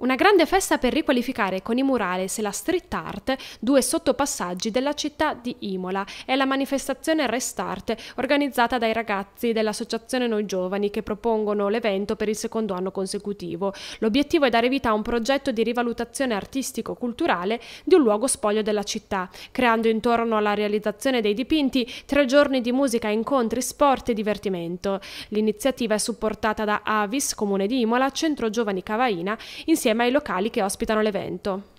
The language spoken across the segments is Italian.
Una grande festa per riqualificare con i murales e la street art due sottopassaggi della città di Imola è la manifestazione Restart organizzata dai ragazzi dell'associazione Noi Giovani che propongono l'evento per il secondo anno consecutivo. L'obiettivo è dare vita a un progetto di rivalutazione artistico-culturale di un luogo spoglio della città, creando intorno alla realizzazione dei dipinti tre giorni di musica, incontri, sport e divertimento. L'iniziativa è supportata da Avis, Comune di Imola, Centro Giovani Cavaina, insieme insieme ai locali che ospitano l'evento.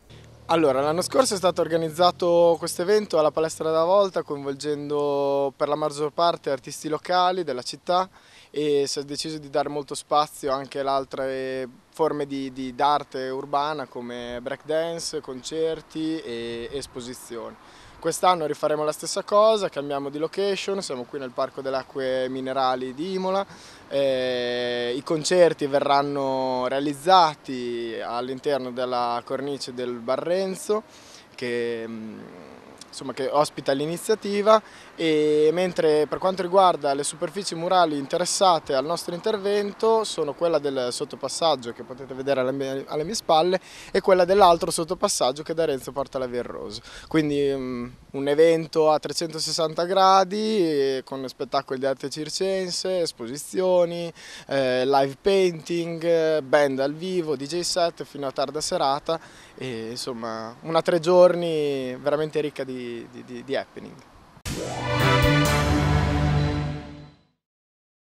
Allora, l'anno scorso è stato organizzato questo evento alla Palestra da Volta coinvolgendo per la maggior parte artisti locali della città e si è deciso di dare molto spazio anche ad altre forme di, di d'arte urbana come breakdance, concerti e esposizioni. Quest'anno rifaremo la stessa cosa, cambiamo di location, siamo qui nel Parco delle Acque Minerali di Imola, i concerti verranno realizzati all'interno della cornice del Barrenzo che mm, insomma, che ospita l'iniziativa e mentre per quanto riguarda le superfici murali interessate al nostro intervento sono quella del sottopassaggio che potete vedere alle mie, alle mie spalle e quella dell'altro sottopassaggio che da Renzo porta alla Via Roso. Quindi mm, un evento a 360 gradi con spettacoli di arte circense, esposizioni, eh, live painting, band al vivo, DJ set fino a tarda serata e insomma una tre giorni veramente ricca di, di, di, di happening.